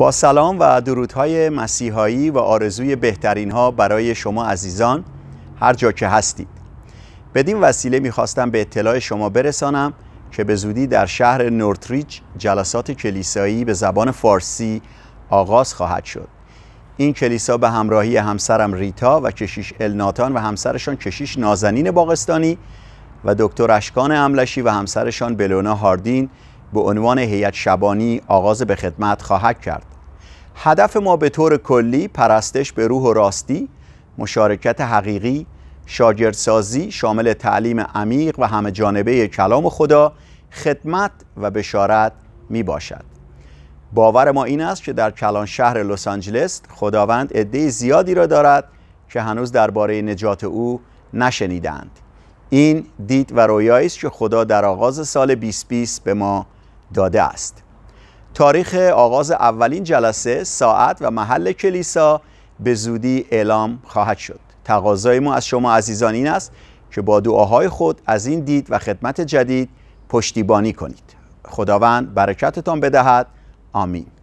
با سلام و درودهای مسیحایی و آرزوی بهترین ها برای شما عزیزان هر جا که هستید بدین وسیله میخواستم به اطلاع شما برسانم که به زودی در شهر نورتریچ جلسات کلیسایی به زبان فارسی آغاز خواهد شد این کلیسا به همراهی همسرم ریتا و کشیش الناتان و همسرشان کشیش نازنین باغستانی و دکتر اشکان املشی و همسرشان بلونا هاردین به عنوان هیئت شبانی آغاز به خدمت خواهد کرد هدف ما به طور کلی پرستش به روح و راستی، مشارکت حقیقی، شاگردسازی شامل تعلیم عمیق و همه جانبه کلام خدا، خدمت و بشارت می باشد. باور ما این است که در کلان شهر لس آنجلس خداوند عده زیادی را دارد که هنوز درباره نجات او نشنیدند. این دید و رویایی است که خدا در آغاز سال 2020 به ما داده است. تاریخ آغاز اولین جلسه، ساعت و محل کلیسا به زودی اعلام خواهد شد. تقاضای ما از شما عزیزان این است که با دعاهای خود از این دید و خدمت جدید پشتیبانی کنید. خداوند برکتتان بدهد. آمین.